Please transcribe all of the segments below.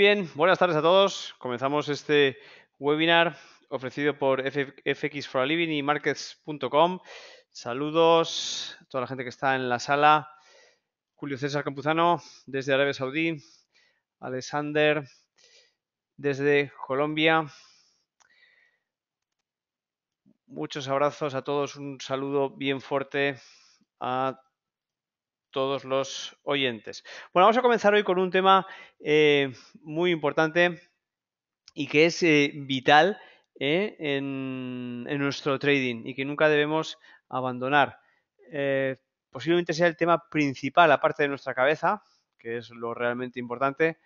bien, buenas tardes a todos. Comenzamos este webinar ofrecido por FX y Markets.com. Saludos a toda la gente que está en la sala. Julio César Campuzano desde Arabia Saudí. Alexander desde Colombia. Muchos abrazos a todos. Un saludo bien fuerte a todos los oyentes. Bueno, vamos a comenzar hoy con un tema eh, muy importante y que es eh, vital eh, en, en, nuestro trading y que nunca debemos abandonar. posiblemente sea el tema principal, aparte de nuestra cabeza, que es lo realmente importante,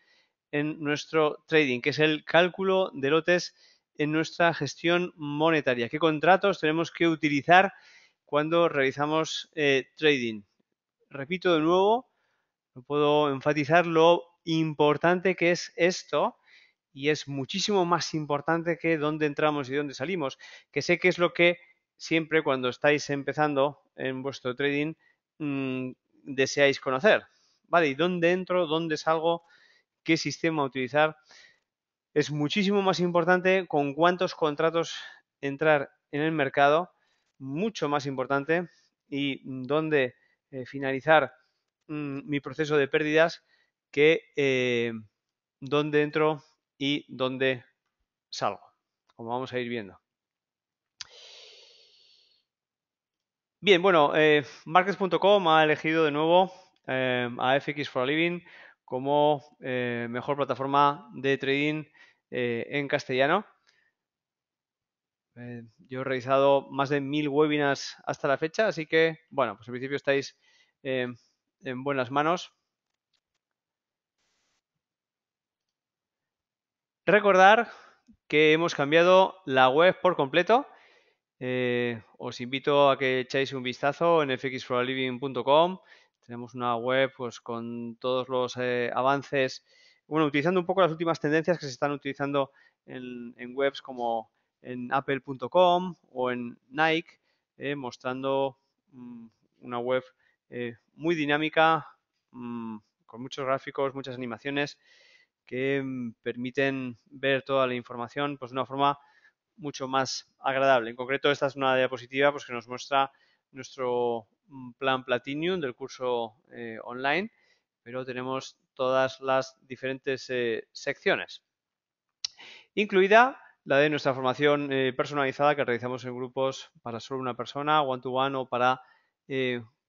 en nuestro trading, que es el cálculo de lotes en nuestra gestión monetaria. ¿Qué contratos tenemos que utilizar cuando realizamos trading? repito de nuevo, no puedo enfatizar lo importante que es esto y es muchísimo más importante que dónde entramos y dónde salimos, que sé que es lo que siempre cuando estáis empezando en vuestro trading mm, deseáis conocer. ¿Vale? ¿Y dónde entro? ¿Dónde salgo? ¿Qué sistema utilizar? Es muchísimo más importante con cuántos contratos entrar en el mercado, mucho más importante, y dónde eh, finalizar mm, mi proceso de pérdidas, que eh, dónde entro y dónde salgo, como vamos a ir viendo. Bien, bueno, eh, Markets.com ha elegido de nuevo eh, a FX for a Living como mejor plataforma de trading en castellano. yo he realizado más de mil webinars hasta la fecha, así que, bueno, pues al principio estáis en buenas manos. Recordar que hemos cambiado la web por completo. Eh, os invito a que echéis un vistazo en fxforaliving.com Tenemos una web pues, con todos los eh, avances, bueno, utilizando un poco las últimas tendencias que se están utilizando en, webs como en apple.com o en Nike, eh, mostrando mm, una web eh, muy dinámica, mm, con muchos gráficos, muchas animaciones que mm, permiten ver toda la información pues, de una forma mucho más agradable. En concreto, esta es una diapositiva pues, que nos muestra nuestro mm, plan Platinum del curso eh, online, pero tenemos todas las diferentes eh, secciones, incluida la de nuestra formación personalizada que realizamos en grupos para solo una persona, one to one, o para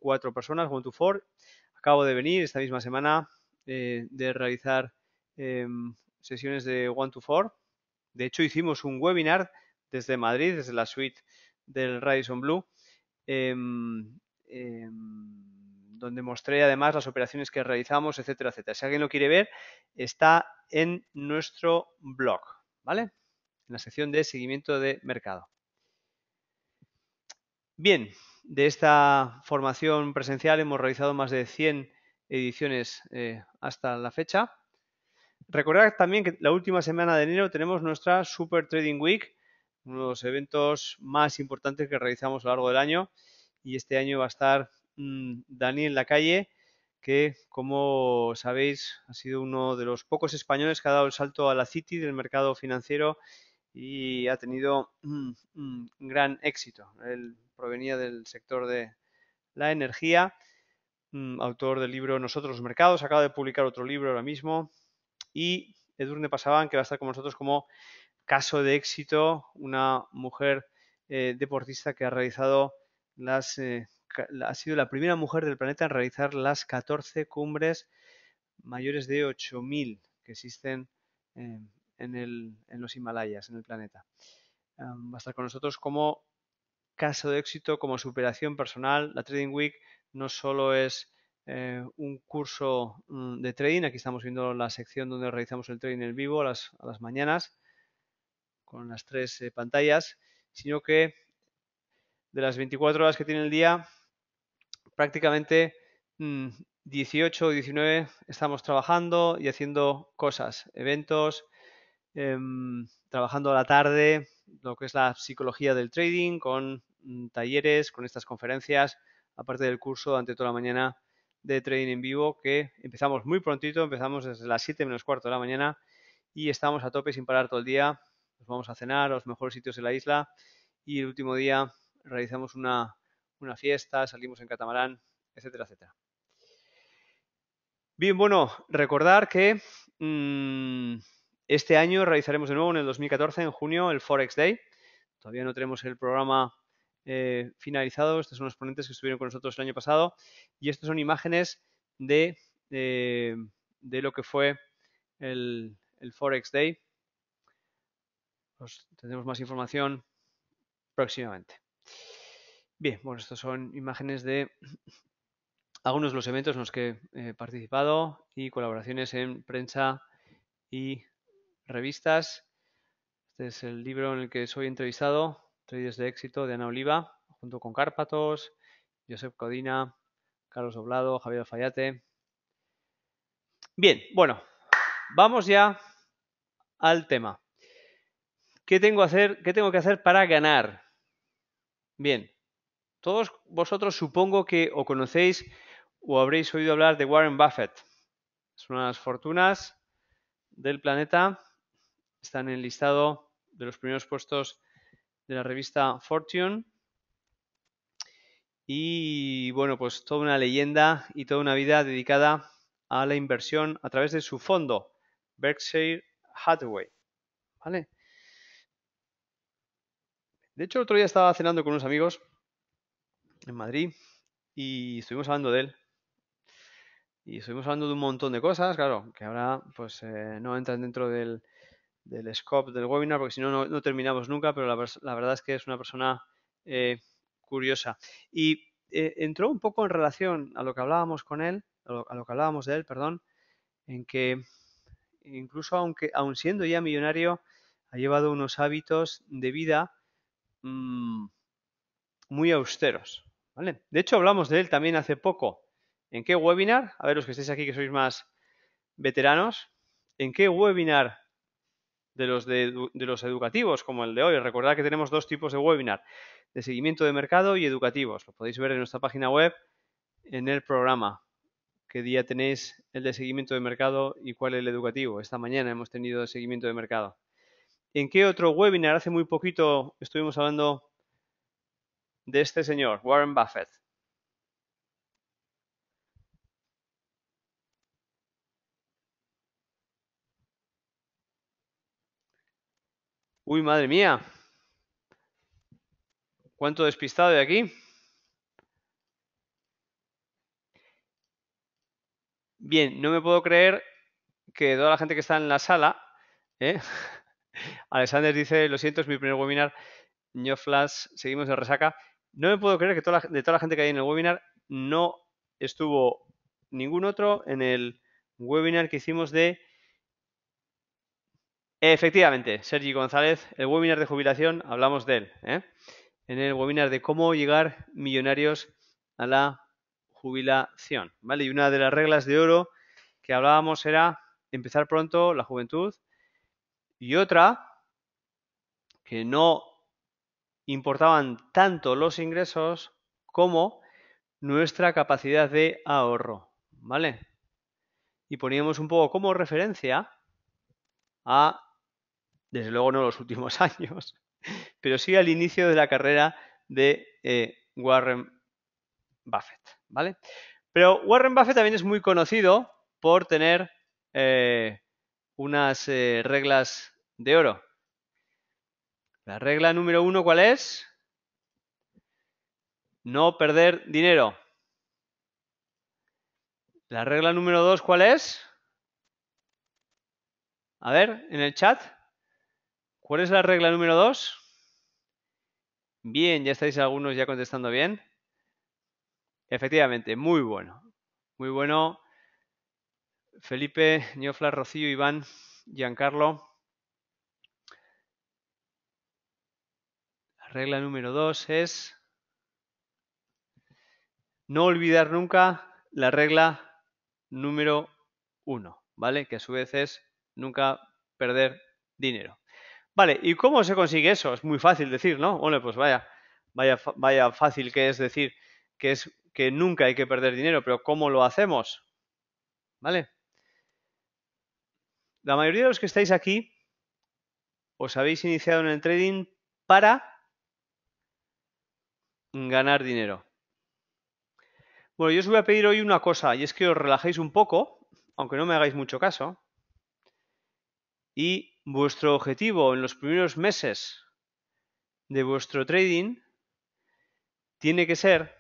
cuatro personas, One to Four. Acabo de venir esta misma semana eh, de realizar em, sesiones de One to Four. De hecho, hicimos un webinar desde Madrid, desde la suite del Radisson Blue, em, em, donde mostré además las operaciones que realizamos, etcétera, etcétera. Si alguien lo quiere ver, está en nuestro blog, ¿vale? En la sección de seguimiento de mercado. Bien, de esta formación presencial hemos realizado más de 100 ediciones eh, hasta la fecha. Recordad también que la última semana de enero tenemos nuestra Super Trading Week, uno de los eventos más importantes que realizamos a lo largo del año. Y este año va a estar Daniel mm, Dani en la calle, que como sabéis ha sido uno de los pocos españoles que ha dado el salto a la City del mercado financiero y ha tenido un gran éxito. Él provenía del sector de la energía, mm, autor del libro Nosotros los Mercados, acaba de publicar otro libro ahora mismo y Edurne Pasaban, que va a estar con nosotros como caso de éxito, una mujer eh, deportista que ha realizado las... Eh, ha sido la primera mujer del planeta en realizar las 14 cumbres mayores de 8.000 que existen en, los Himalayas, en el planeta. va a estar con nosotros como caso de éxito, como superación personal. La Trading Week no solo es eh, un curso mm, de trading, aquí estamos viendo la sección donde realizamos el trading en vivo a las, mañanas, con las tres eh, pantallas, sino que de las 24 horas que tiene el día, prácticamente 18 mm, o 19 estamos trabajando y haciendo cosas, eventos, Em, trabajando a la tarde lo que es la psicología del trading con mm, talleres, con estas conferencias, aparte del curso durante toda la mañana de trading en vivo que empezamos muy prontito, empezamos desde las 7 menos cuarto de la mañana y estamos a tope sin parar todo el día. Nos vamos a cenar a los mejores sitios de la isla y el último día realizamos una, fiesta, salimos en catamarán, etcétera, etcétera. Bien, bueno, recordar que mm, este año realizaremos de nuevo en el 2014, en junio, el Forex Day. Todavía no tenemos el programa eh, finalizado. Estos son los ponentes que estuvieron con nosotros el año pasado. Y estas son imágenes eh, de, lo que fue el, Forex Day. Os tendremos más información próximamente. Bien, bueno, estas son imágenes de algunos de los eventos en los que he participado y colaboraciones en prensa y revistas. Este es el libro en el que soy entrevistado, Traders de éxito de Ana Oliva, junto con Cárpatos, Josep Codina, Carlos Doblado, Javier Alfayate. Bien, bueno, vamos ya al tema. ¿Qué tengo, hacer, ¿Qué tengo que hacer para ganar? Bien, todos vosotros supongo que o conocéis o habréis oído hablar de Warren Buffett. Es una de las fortunas del planeta están en el listado de los primeros puestos de la revista Fortune. Y bueno, pues toda una leyenda y toda una vida dedicada a la inversión a través de su fondo, Berkshire Hathaway. ¿Vale? De hecho, el otro día estaba cenando con unos amigos en Madrid y estuvimos hablando de él. Y estuvimos hablando de un montón de cosas, claro, que ahora pues eh, no entran dentro del, del scope del webinar, porque si no, no, terminamos nunca, pero la, verdad es que es una persona eh, curiosa. Y eh, entró un poco en relación a lo que hablábamos con él, a lo, que hablábamos de él, perdón, en que incluso aunque aun siendo ya millonario, ha llevado unos hábitos de vida mm, muy austeros. ¿vale? De hecho, hablamos de él también hace poco. ¿En qué webinar? A ver, los que estáis aquí que sois más veteranos, ¿en qué webinar de los, de, los educativos, como el de hoy. Recordad que tenemos dos tipos de webinar, de seguimiento de mercado y educativos. Lo podéis ver en nuestra página web, en el programa, qué día tenéis el de seguimiento de mercado y cuál el educativo. Esta mañana hemos tenido el seguimiento de mercado. ¿En qué otro webinar? Hace muy poquito estuvimos hablando de este señor, Warren Buffett. Uy, madre mía. ¿Cuánto despistado de aquí? Bien, no me puedo creer que toda la gente que está en la sala, ¿eh? Alexander dice, lo siento, es mi primer webinar, Yo Flash, seguimos de resaca. No me puedo creer que de toda la gente que hay en el webinar no estuvo ningún otro en el webinar que hicimos de Efectivamente, Sergi González, el webinar de jubilación, hablamos de él. ¿eh? En el webinar de cómo llegar millonarios a la jubilación. ¿vale? Y una de las reglas de oro que hablábamos era empezar pronto la juventud. Y otra, que no importaban tanto los ingresos como nuestra capacidad de ahorro. ¿Vale? Y poníamos un poco como referencia a desde luego no los últimos años, pero sí al inicio de la carrera de eh, Warren Buffett, ¿vale? Pero Warren Buffett también es muy conocido por tener eh, unas eh, reglas de oro. La regla número uno, ¿cuál es? No perder dinero. La regla número dos, ¿cuál es? A ver, en el chat. ¿Cuál es la regla número 2? Bien, ya estáis algunos ya contestando bien. Efectivamente, muy bueno. Muy bueno. Felipe, Ñofla, Rocío, Iván, Giancarlo. La regla número 2 es no olvidar nunca la regla número 1, ¿vale? Que a su vez es nunca perder dinero. Vale, ¿y cómo se consigue eso? Es muy fácil decir, ¿no? Bueno, pues vaya, vaya, vaya fácil que es decir que, es, que nunca hay que perder dinero, pero ¿cómo lo hacemos? ¿Vale? La mayoría de los que estáis aquí os habéis iniciado en el trading para ganar dinero. Bueno, yo os voy a pedir hoy una cosa, y es que os relajéis un poco, aunque no me hagáis mucho caso, y vuestro objetivo en los primeros meses de vuestro trading tiene que ser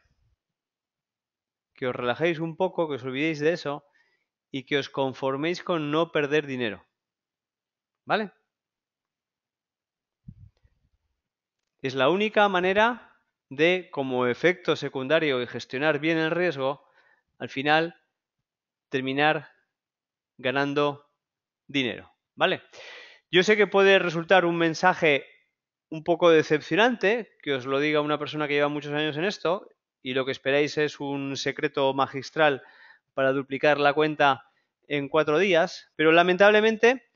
que os relajéis un poco, que os olvidéis de eso y que os conforméis con no perder dinero. ¿Vale? Es la única manera de, como efecto secundario y gestionar bien el riesgo, al final terminar ganando dinero. ¿Vale? Yo sé que puede resultar un mensaje un poco decepcionante que os lo diga una persona que lleva muchos años en esto y lo que esperáis es un secreto magistral para duplicar la cuenta en cuatro días, pero lamentablemente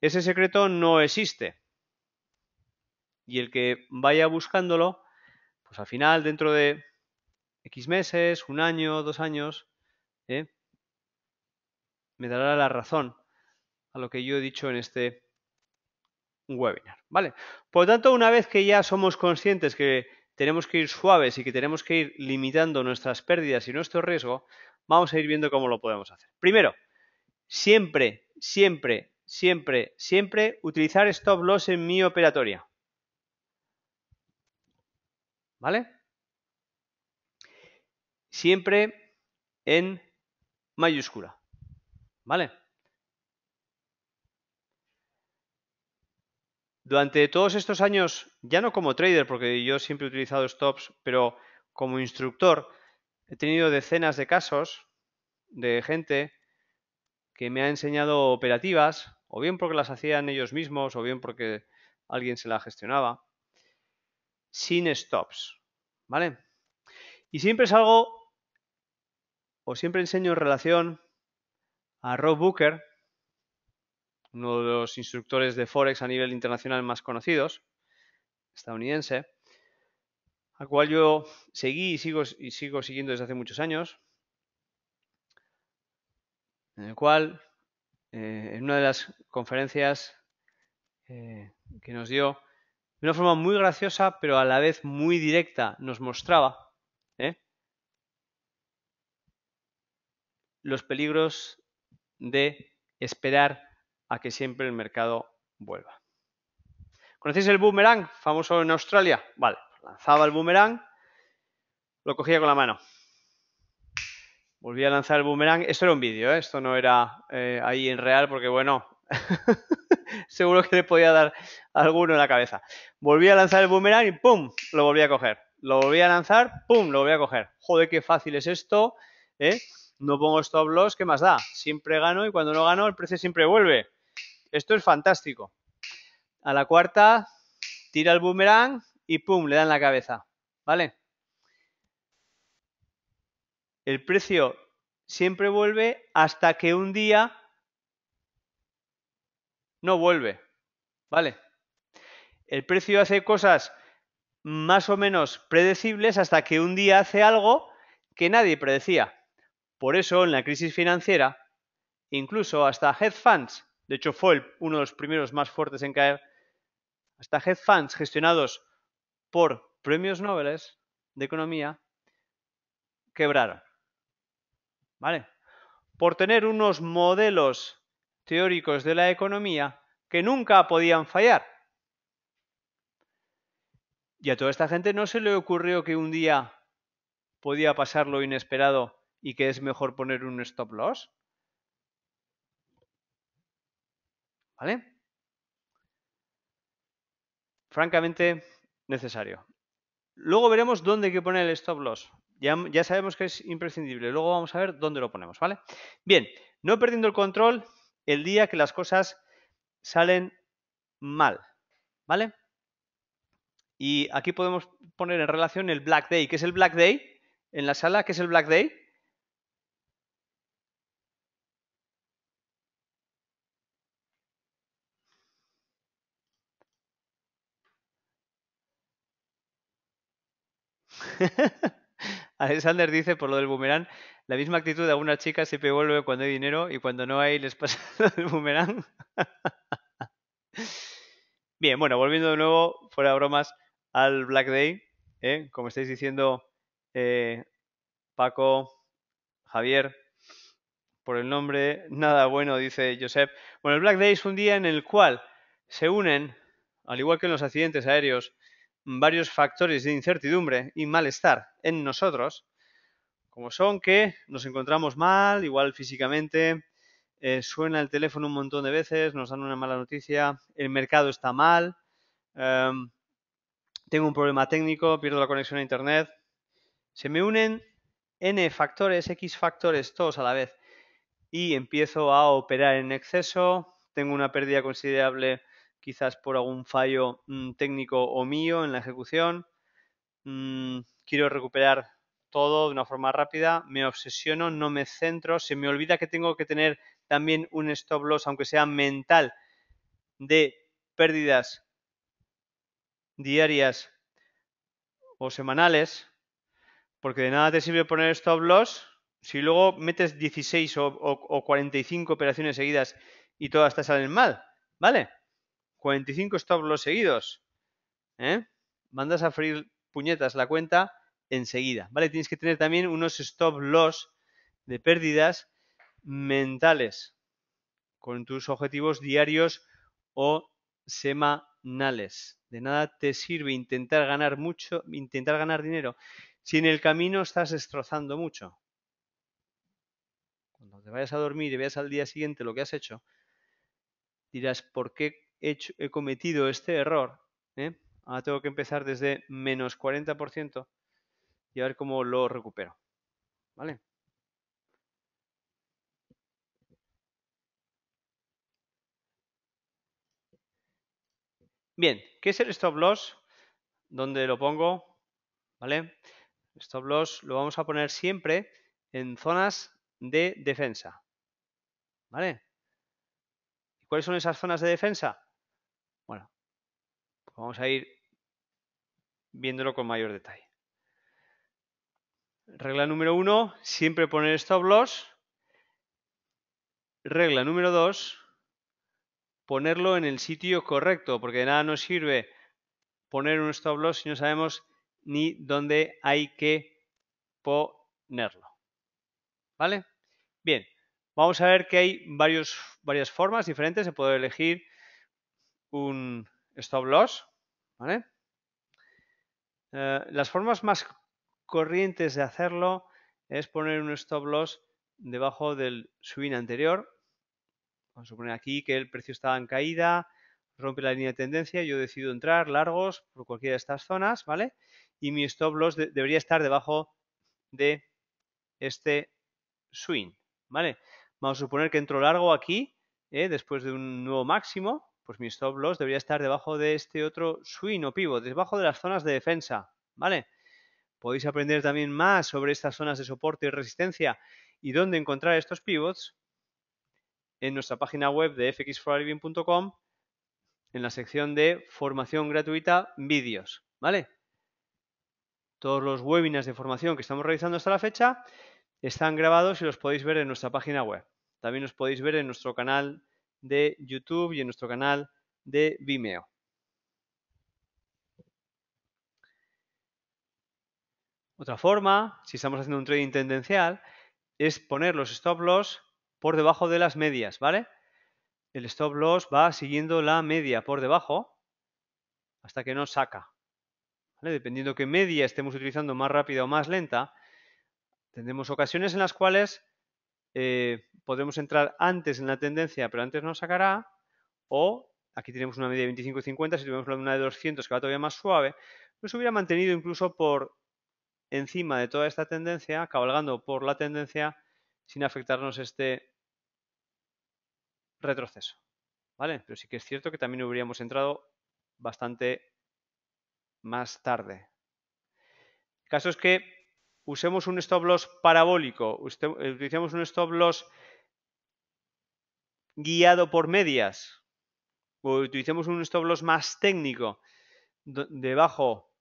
ese secreto no existe. Y el que vaya buscándolo, pues al final, dentro de X meses, un año, dos años, ¿eh? me dará la razón a lo que yo he dicho en este webinar. ¿Vale? Por lo tanto, una vez que ya somos conscientes que tenemos que ir suaves y que tenemos que ir limitando nuestras pérdidas y nuestro riesgo, vamos a ir viendo cómo lo podemos hacer. Primero, siempre, siempre, siempre, siempre utilizar stop loss en mi operatoria. ¿Vale? Siempre en mayúscula. ¿Vale? Durante todos estos años, ya no como trader, porque yo siempre he utilizado stops, pero como instructor, he tenido decenas de casos de gente que me ha enseñado operativas, o bien porque las hacían ellos mismos, o bien porque alguien se la gestionaba, sin stops, ¿vale? Y siempre es algo, o siempre enseño en relación a Rob Booker, uno de los instructores de Forex a nivel internacional más conocidos, estadounidense, al cual yo seguí y sigo, y sigo siguiendo desde hace muchos años, en el cual, eh, en una de las conferencias eh, que nos dio, de una forma muy graciosa, pero a la vez muy directa, nos mostraba ¿eh? los peligros de esperar a que siempre el mercado vuelva. ¿Conocéis el boomerang famoso en Australia? Vale, lanzaba el boomerang, lo cogía con la mano. Volví a lanzar el boomerang. Esto era un vídeo, ¿eh? esto no era eh, ahí en real porque, bueno, seguro que le podía dar alguno en la cabeza. Volví a lanzar el boomerang y ¡pum! Lo volví a coger. Lo volví a lanzar, ¡pum! Lo volvía a coger. Joder, qué fácil es esto. ¿eh? No pongo stop loss, ¿qué más da? Siempre gano y cuando no gano el precio siempre vuelve. Esto es fantástico. A la cuarta, tira el boomerang y pum, le dan la cabeza. ¿Vale? El precio siempre vuelve hasta que un día no vuelve. ¿Vale? El precio hace cosas más o menos predecibles hasta que un día hace algo que nadie predecía. Por eso en la crisis financiera, incluso hasta hedge funds de hecho, fue uno de los primeros más fuertes en caer. Hasta hedge funds gestionados por premios Nobel de economía quebraron. ¿Vale? Por tener unos modelos teóricos de la economía que nunca podían fallar. Y a toda esta gente no se le ocurrió que un día podía pasar lo inesperado y que es mejor poner un stop loss. Francamente necesario. Luego veremos dónde hay que poner el stop loss. Ya, ya, sabemos que es imprescindible. Luego vamos a ver dónde lo ponemos, ¿vale? Bien, no perdiendo el control el día que las cosas salen mal, ¿vale? Y aquí podemos poner en relación el Black Day. que es el Black Day? En la sala, que es el Black Day? Alexander dice, por lo del boomerang, la misma actitud de una chica siempre vuelve cuando hay dinero y cuando no hay les pasa el boomerang. Bien, bueno, volviendo de nuevo, fuera de bromas, al Black Day. ¿eh? Como estáis diciendo, eh, Paco, Javier, por el nombre, nada bueno, dice Josep. Bueno, el Black Day es un día en el cual se unen, al igual que en los accidentes aéreos, varios factores de incertidumbre y malestar en nosotros, como son que nos encontramos mal, igual físicamente, eh, suena el teléfono un montón de veces, nos dan una mala noticia, el mercado está mal, em, tengo un problema técnico, pierdo la conexión a Internet. Se me unen N factores, X factores, todos a la vez, y empiezo a operar en exceso, tengo una pérdida considerable quizás por algún fallo mm, técnico o mío en la ejecución. Mm, quiero recuperar todo de una forma rápida, me obsesiono, no me centro, se me olvida que tengo que tener también un stop loss, aunque sea mental, de pérdidas diarias o semanales, porque de nada te sirve poner stop loss si luego metes 16 o 45 operaciones seguidas y todas te salen mal, ¿vale? 45 stop loss seguidos. ¿eh? Mandas a freír puñetas la cuenta enseguida, ¿vale? Tienes que tener también unos stop loss de pérdidas mentales con tus objetivos diarios o semanales. De nada te sirve intentar ganar mucho, intentar ganar dinero, si en el camino estás destrozando mucho. Cuando te vayas a dormir y veas al día siguiente lo que has hecho, dirás, ¿por qué he, cometido este error. ¿eh? Ahora tengo que empezar desde menos 40% y a ver cómo lo recupero. ¿Vale? Bien, ¿qué es el stop loss? ¿Dónde lo pongo? ¿Vale? Stop loss lo vamos a poner siempre en zonas de defensa. ¿Vale? ¿Cuáles son esas zonas de defensa? Vamos a ir viéndolo con mayor detalle. Regla número uno, siempre poner stop loss. Regla número dos, ponerlo en el sitio correcto, porque nada nos sirve poner un stop loss si no sabemos ni dónde hay que ponerlo. ¿Vale? Bien, vamos a ver que hay varios, varias formas diferentes de poder elegir un stop loss. ¿vale? Eh, las formas más corrientes de hacerlo es poner un stop loss debajo del swing anterior. Vamos a suponer aquí que el precio estaba en caída, rompe la línea de tendencia, yo decido entrar largos por cualquiera de estas zonas, ¿vale? Y mi stop loss debería estar debajo de este swing, ¿vale? Vamos a suponer que entro largo aquí, ¿eh? después de un nuevo máximo, pues mi stop loss debería estar debajo de este otro swing o pivot, debajo de las zonas de defensa, ¿vale? Podéis aprender también más sobre estas zonas de soporte y resistencia y dónde encontrar estos pivots en nuestra página web de fxforaliving.com en la sección de formación gratuita vídeos, ¿vale? Todos los webinars de formación que estamos realizando hasta la fecha están grabados y los podéis ver en nuestra página web. También los podéis ver en nuestro canal de YouTube y en nuestro canal de Vimeo. Otra forma, si estamos haciendo un trading tendencial, es poner los stop loss por debajo de las medias, ¿vale? El stop loss va siguiendo la media por debajo hasta que nos saca. ¿vale? Dependiendo qué media estemos utilizando más rápida o más lenta, tendremos ocasiones en las cuales eh, podemos entrar antes en la tendencia, pero antes nos sacará, o aquí tenemos una media de 25 50, si tuvimos una de 200 que va todavía más suave, nos hubiera mantenido incluso por encima de toda esta tendencia, cabalgando por la tendencia sin afectarnos este retroceso. ¿Vale? Pero sí que es cierto que también hubiéramos entrado bastante más tarde. El caso es que usemos un stop loss parabólico, utilicemos un stop loss guiado por medias, o utilicemos un stop loss más técnico debajo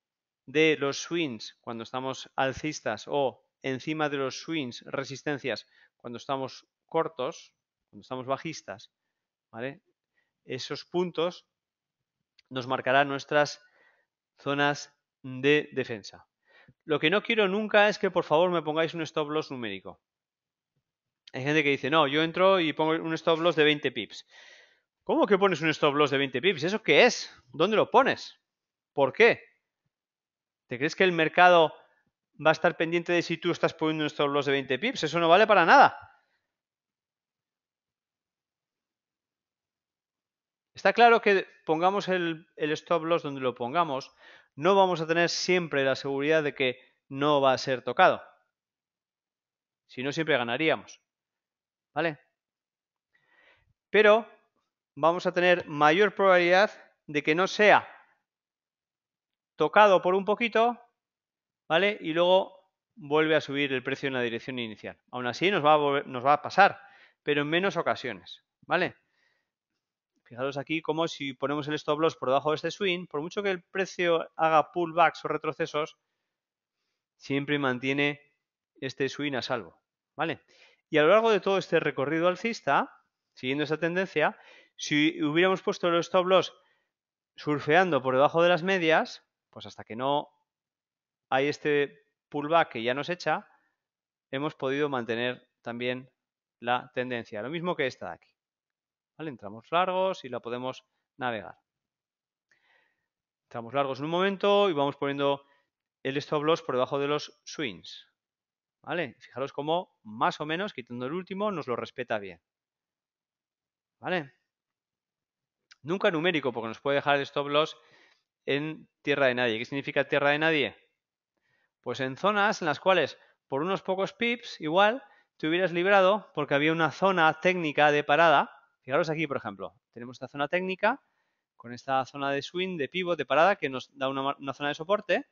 de los swings cuando estamos alcistas o encima de los swings, resistencias, cuando estamos cortos, cuando estamos bajistas, Esos puntos nos marcarán nuestras zonas de defensa. Lo que no quiero nunca es que por favor me pongáis un stop loss numérico. Hay gente que dice, no, yo entro y pongo un stop loss de 20 pips. ¿Cómo que pones un stop loss de 20 pips? ¿Eso qué es? ¿Dónde lo pones? ¿Por qué? ¿Te crees que el mercado va a estar pendiente de si tú estás poniendo un stop loss de 20 pips? Eso no vale para nada. Está claro que pongamos el, stop loss donde lo pongamos, no vamos a tener siempre la seguridad de que no va a ser tocado. Si no, siempre ganaríamos. ¿Vale? Pero vamos a tener mayor probabilidad de que no sea tocado por un poquito, ¿vale? Y luego vuelve a subir el precio en la dirección inicial. Aún así nos va a, nos va a pasar, pero en menos ocasiones, ¿vale? Fijaros aquí como si ponemos el stop loss por debajo de este swing, por mucho que el precio haga pullbacks o retrocesos, siempre mantiene este swing a salvo. ¿Vale? Y a lo largo de todo este recorrido alcista, siguiendo esta tendencia, si hubiéramos puesto el stop loss surfeando por debajo de las medias, pues hasta que no hay este pullback que ya nos echa, hemos podido mantener también la tendencia. Lo mismo que esta de aquí. Entramos largos y la podemos navegar. Entramos largos en un momento y vamos poniendo el stop loss por debajo de los swings. ¿Vale? Fijaros cómo más o menos, quitando el último, nos lo respeta bien. ¿Vale? Nunca numérico, porque nos puede dejar el stop loss en tierra de nadie. ¿Qué significa tierra de nadie? Pues en zonas en las cuales por unos pocos pips igual te hubieras librado porque había una zona técnica de parada Fijaros aquí, por ejemplo, tenemos esta zona técnica con esta zona de swing, de pivot, de parada, que nos da una, zona de soporte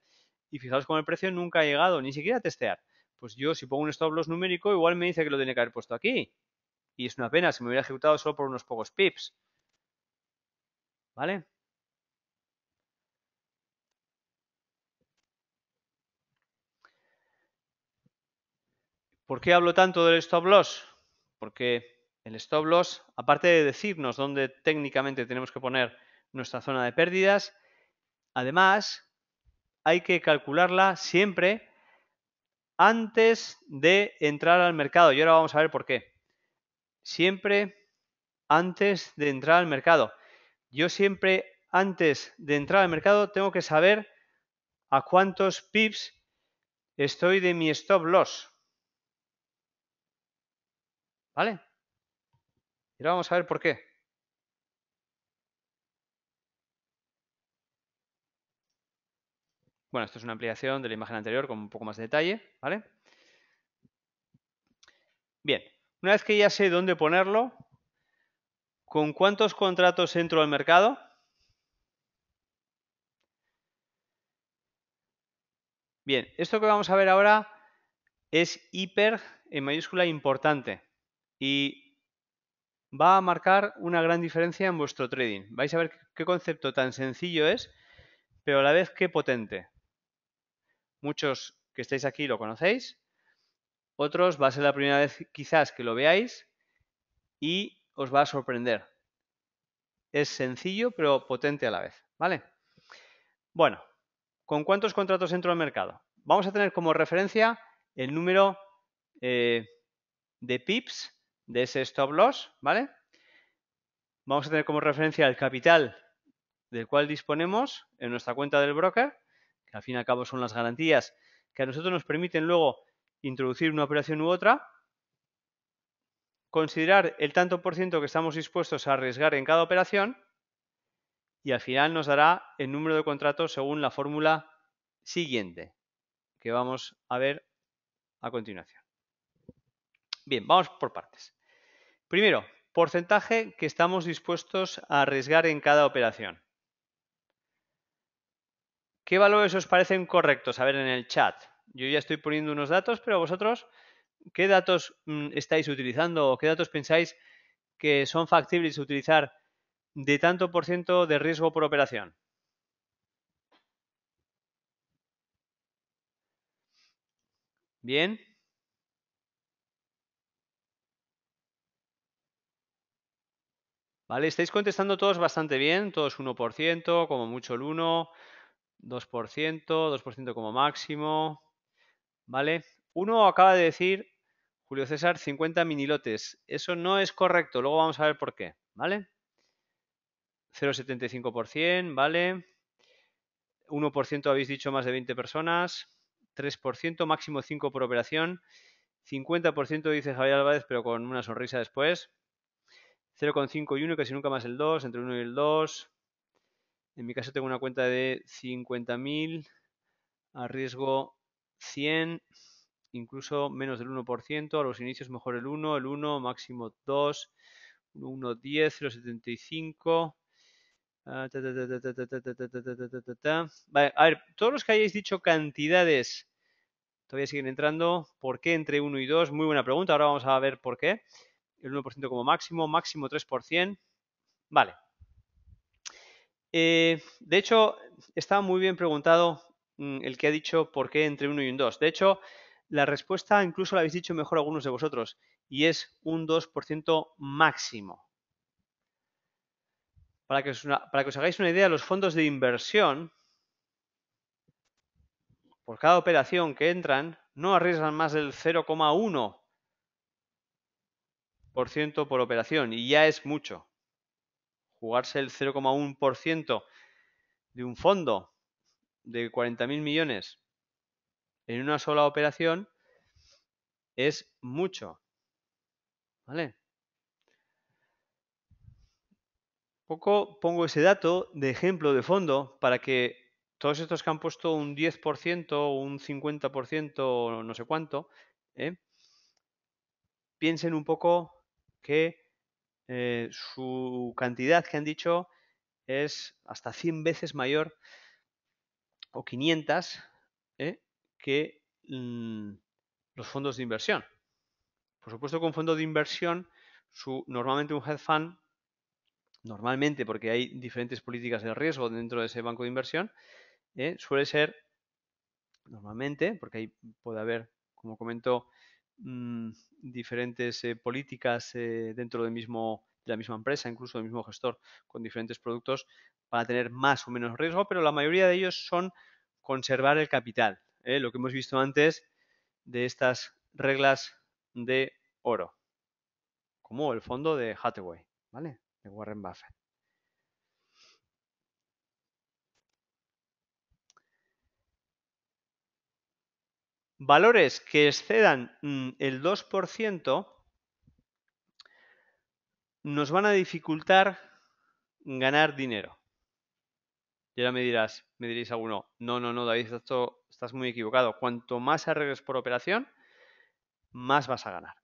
y fijaros cómo el precio nunca ha llegado, ni siquiera a testear. Pues yo si pongo un stop loss numérico, igual me dice que lo tiene que haber puesto aquí. Y es una pena, si me hubiera ejecutado solo por unos pocos pips. ¿Vale? ¿Por qué hablo tanto del stop loss? Porque el stop loss, aparte de decirnos dónde técnicamente tenemos que poner nuestra zona de pérdidas, además hay que calcularla siempre antes de entrar al mercado. Y ahora vamos a ver por qué. Siempre antes de entrar al mercado. Yo siempre antes de entrar al mercado tengo que saber a cuántos pips estoy de mi stop loss. ¿Vale? Y ahora vamos a ver por qué. Bueno, esto es una ampliación de la imagen anterior con un poco más de detalle, ¿vale? Bien, una vez que ya sé dónde ponerlo, ¿con cuántos contratos entro al mercado? Bien, esto que vamos a ver ahora es hiper en mayúscula importante. Y va a marcar una gran diferencia en vuestro trading. Vais a ver qué concepto tan sencillo es, pero a la vez qué potente. Muchos que estáis aquí lo conocéis, otros va a ser la primera vez quizás que lo veáis y os va a sorprender. Es sencillo pero potente a la vez, ¿vale? Bueno, ¿con cuántos contratos entro al mercado? Vamos a tener como referencia el número eh, de pips de ese stop loss, ¿vale? Vamos a tener como referencia el capital del cual disponemos en nuestra cuenta del broker, que al fin y al cabo son las garantías que a nosotros nos permiten luego introducir una operación u otra, considerar el tanto por ciento que estamos dispuestos a arriesgar en cada operación y al final nos dará el número de contratos según la fórmula siguiente que vamos a ver a continuación. Bien, vamos por partes. Primero, porcentaje que estamos dispuestos a arriesgar en cada operación. ¿Qué valores os parecen correctos? A ver, en el chat. Yo ya estoy poniendo unos datos, pero vosotros, ¿qué datos mm, estáis utilizando o qué datos pensáis que son factibles utilizar de tanto por ciento de riesgo por operación? Bien. ¿Vale? Estáis contestando todos bastante bien, todos 1%, como mucho el 1, 2%, 2% como máximo. ¿Vale? Uno acaba de decir, Julio César, 50 minilotes. Eso no es correcto, luego vamos a ver por qué, ¿vale? 0,75%, ¿vale? 1% habéis dicho más de 20 personas, 3%, máximo 5 por operación, 50% dice Javier Álvarez, pero con una sonrisa después, 0,5 y 1, casi nunca más el 2, entre 1 y el 2. En mi caso tengo una cuenta de 50.000, a riesgo 100, incluso menos del 1%, a los inicios mejor el 1, el 1, máximo 2, 1, 10, 0,75. Vale, a ver, todos los que hayáis dicho cantidades todavía siguen entrando. ¿Por qué entre 1 y 2? Muy buena pregunta, ahora vamos a ver por qué el 1% como máximo, máximo 3%. Vale. Eh, de hecho, está muy bien preguntado mm, el que ha dicho por qué entre 1 y un 2. De hecho, la respuesta incluso la habéis dicho mejor algunos de vosotros y es un 2% máximo. para que os hagáis una idea, los fondos de inversión, por cada operación que entran, no arriesgan más del 0,1 por operación y ya es mucho. Jugarse el 0,1% de un fondo de 40.000 millones en una sola operación es mucho. ¿Vale? Poco pongo ese dato de ejemplo de fondo para que todos estos que han puesto un 10%, un 50%, no sé cuánto, ¿eh? piensen un poco que eh, su cantidad que han dicho es hasta 100 veces mayor o 500 ¿eh? que mm, los fondos de inversión. Por supuesto que un fondo de inversión, su, normalmente un hedge fund, normalmente porque hay diferentes políticas de riesgo dentro de ese banco de inversión, ¿eh? suele ser normalmente, porque ahí puede haber, como comentó. Mm, diferentes eh, políticas eh, dentro del mismo, de la misma empresa, incluso del mismo gestor, con diferentes productos, para tener más o menos riesgo, pero la mayoría de ellos son conservar el capital, ¿eh? lo que hemos visto antes de estas reglas de oro, como el fondo de Hathaway, ¿vale? De Warren Buffett. valores que excedan mm, el 2% nos van a dificultar ganar dinero. Y ahora me dirás, me diréis alguno, no, no, no, David, esto, estás muy equivocado. Cuanto más arregles por operación, más vas a ganar.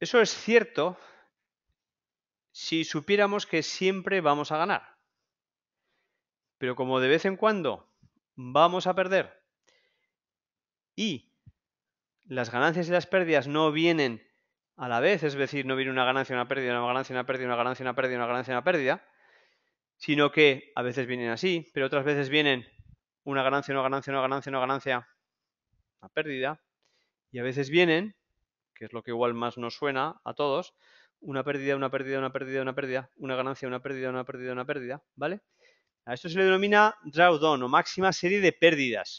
Eso es cierto si supiéramos que siempre vamos a ganar. Pero como de vez en cuando vamos a perder. Y las ganancias y las pérdidas no vienen a la vez, es decir, no viene una ganancia, una pérdida, una ganancia, una pérdida, una ganancia, una pérdida, una ganancia, una pérdida, sino que a veces vienen así, pero otras veces vienen una ganancia, una ganancia, una ganancia, una ganancia, una pérdida, y a veces vienen, que es lo que igual más nos suena a todos, una pérdida, una pérdida, una pérdida, una pérdida, una ganancia, una pérdida, una pérdida, una pérdida, ¿vale? A esto se le denomina drawdown o máxima serie de pérdidas.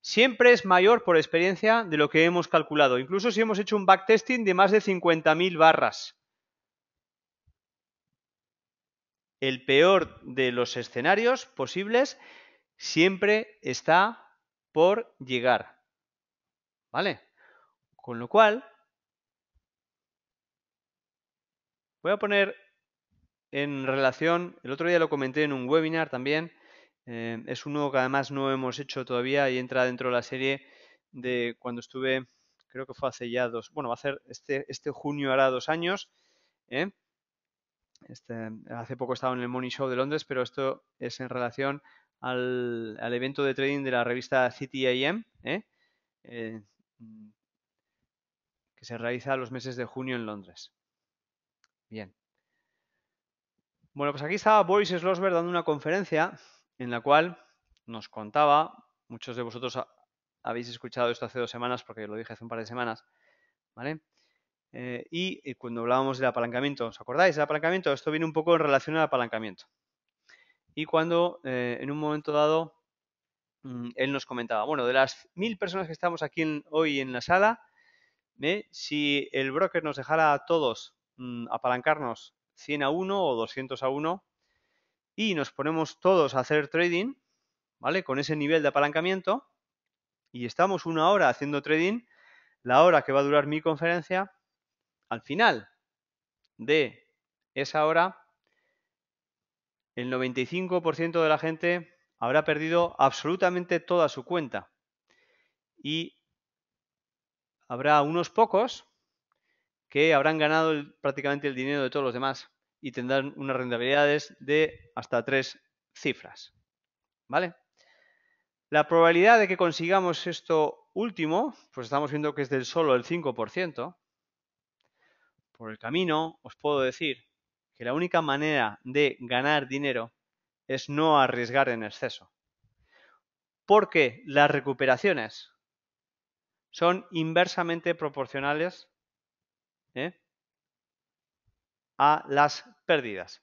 Siempre es mayor por experiencia de lo que hemos calculado, incluso si hemos hecho un backtesting de más de 50.000 barras. El peor de los escenarios posibles siempre está por llegar. ¿Vale? Con lo cual, voy a poner en relación, el otro día lo comenté en un webinar también, eh, es uno que además no hemos hecho todavía y entra dentro de la serie de cuando estuve, creo que fue hace ya dos, bueno, va a ser este, este junio hará dos años. ¿eh? Este, hace poco estaba en el Money Show de Londres, pero esto es en relación al, al evento de trading de la revista CTIM, ¿eh? que se realiza los meses de junio en Londres. Bien. Bueno, pues aquí estaba Boris Slosberg dando una conferencia en la cual nos contaba, muchos de vosotros habéis escuchado esto hace dos semanas, porque lo dije hace un par de semanas, ¿vale? Eh, y, eh, cuando hablábamos del apalancamiento, ¿os acordáis del apalancamiento? Esto viene un poco en relación al apalancamiento. Y cuando eh, en un momento dado mm, él nos comentaba, bueno, de las mil personas que estamos aquí hoy en la sala, si el broker nos dejara a todos mm, apalancarnos 100 a 1 o 200 a 1 y nos ponemos todos a hacer trading, ¿vale? Con ese nivel de apalancamiento y estamos una hora haciendo trading, la hora que va a durar mi conferencia, al final de esa hora, el 95% de la gente habrá perdido absolutamente toda su cuenta y habrá unos pocos que habrán ganado prácticamente el dinero de todos los demás y tendrán unas rentabilidades de hasta tres cifras. ¿Vale? La probabilidad de que consigamos esto último, pues estamos viendo que es del solo el 5%. Por el camino, os puedo decir que la única manera de ganar dinero es no arriesgar en exceso. Porque las recuperaciones son inversamente proporcionales ¿eh? a las pérdidas.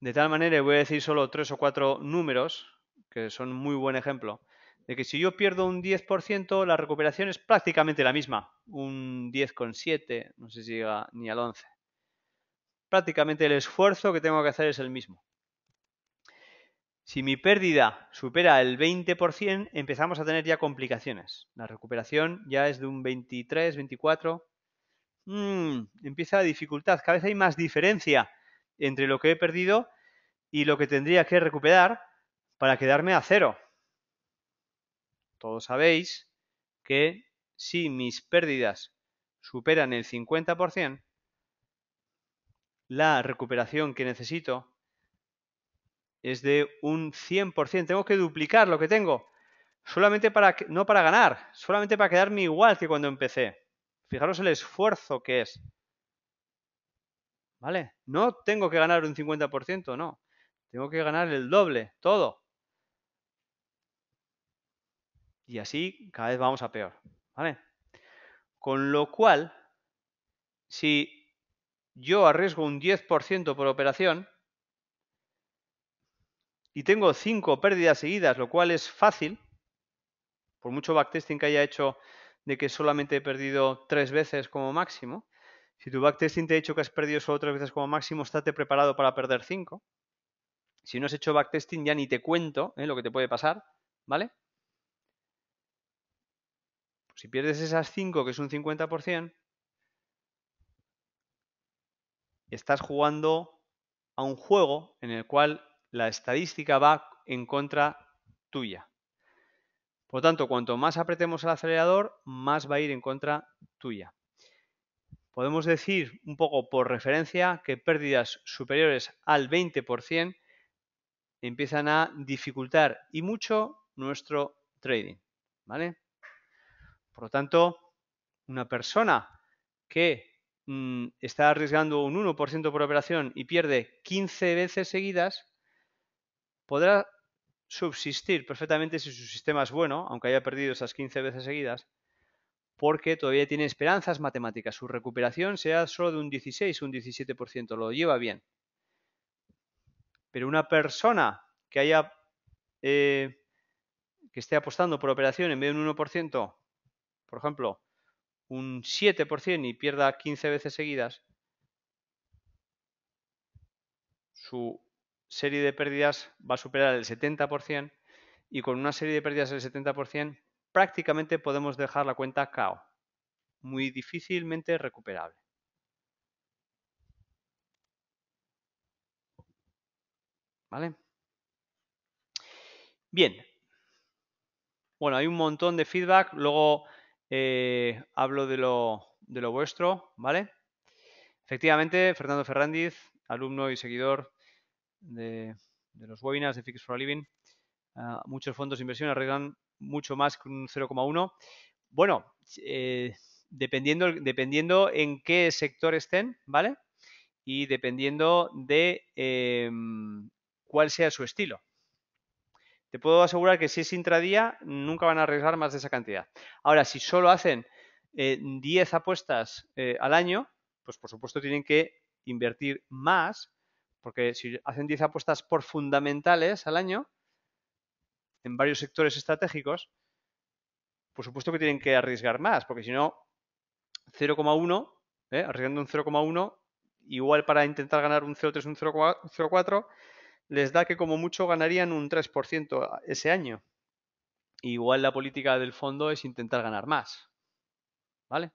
De tal manera, voy a decir solo tres o cuatro números, que son muy buen ejemplo, de que si yo pierdo un 10%, la recuperación es prácticamente la misma. Un 10,7, no sé si llega ni al 11. Prácticamente el esfuerzo que tengo que hacer es el mismo. Si mi pérdida supera el 20%, empezamos a tener ya complicaciones. La recuperación ya es de un 23, 24, Mm, empieza la dificultad, cada vez hay más diferencia entre lo que he perdido y lo que tendría que recuperar para quedarme a cero. Todos sabéis que si mis pérdidas superan el 50%, la recuperación que necesito es de un 100%. Tengo que duplicar lo que tengo, solamente para, no para ganar, solamente para quedarme igual que cuando empecé. Fijaros el esfuerzo que es. ¿Vale? No tengo que ganar un 50%, no. Tengo que ganar el doble, todo. Y así cada vez vamos a peor. ¿Vale? Con lo cual, si yo arriesgo un 10% por operación y tengo 5 pérdidas seguidas, lo cual es fácil, por mucho backtesting que haya hecho de que solamente he perdido tres veces como máximo. Si tu backtesting te ha dicho que has perdido solo tres veces como máximo, estate preparado para perder cinco. Si no has hecho backtesting, ya ni te cuento ¿eh? lo que te puede pasar, ¿vale? Pues si pierdes esas cinco, que es un 50%, estás jugando a un juego en el cual la estadística va en contra tuya. Por lo tanto, cuanto más apretemos el acelerador, más va a ir en contra tuya. Podemos decir un poco por referencia que pérdidas superiores al 20% empiezan a dificultar y mucho nuestro trading, ¿vale? Por lo tanto, una persona que mm, está arriesgando un 1% por operación y pierde 15 veces seguidas, podrá subsistir perfectamente si su sistema es bueno, aunque haya perdido esas 15 veces seguidas, porque todavía tiene esperanzas matemáticas. Su recuperación sea solo de un 16 o un 17%, lo lleva bien. Pero una persona que haya eh, que esté apostando por operación en vez de un 1%, por ejemplo, un 7% y pierda 15 veces seguidas, su serie de pérdidas va a superar el 70% y con una serie de pérdidas del 70% prácticamente podemos dejar la cuenta cao, muy difícilmente recuperable. ¿Vale? Bien. Bueno, hay un montón de feedback, luego eh, hablo de lo, de lo vuestro, ¿vale? Efectivamente, Fernando Ferrandiz, alumno y seguidor de, los webinars de Fix for a Living. Ah, muchos fondos de inversión arriesgan mucho más que un 0,1. Bueno, eh, dependiendo, dependiendo en qué sector estén, ¿vale? Y dependiendo de em, cuál sea su estilo. Te puedo asegurar que si es intradía, nunca van a arriesgar más de esa cantidad. Ahora, si solo hacen 10 eh, apuestas eh, al año, pues por supuesto tienen que invertir más porque si hacen 10 apuestas por fundamentales al año, en varios sectores estratégicos, por supuesto que tienen que arriesgar más, porque si no, 0,1, ¿eh? arriesgando un 0,1, igual para intentar ganar un 0,3, un 0,4, les da que como mucho ganarían un 3% ese año. Igual la política del fondo es intentar ganar más. ¿Vale?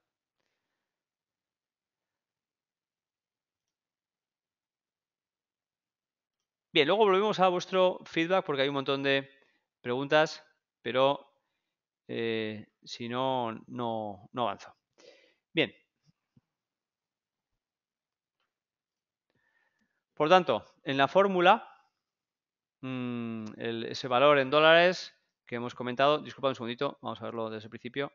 Bien, luego volvemos a vuestro feedback porque hay un montón de preguntas, pero eh, si no, no, no avanzo. Bien. Por tanto, en la fórmula, mm, ese valor en dólares que hemos comentado, disculpa un segundito, vamos a verlo desde el principio.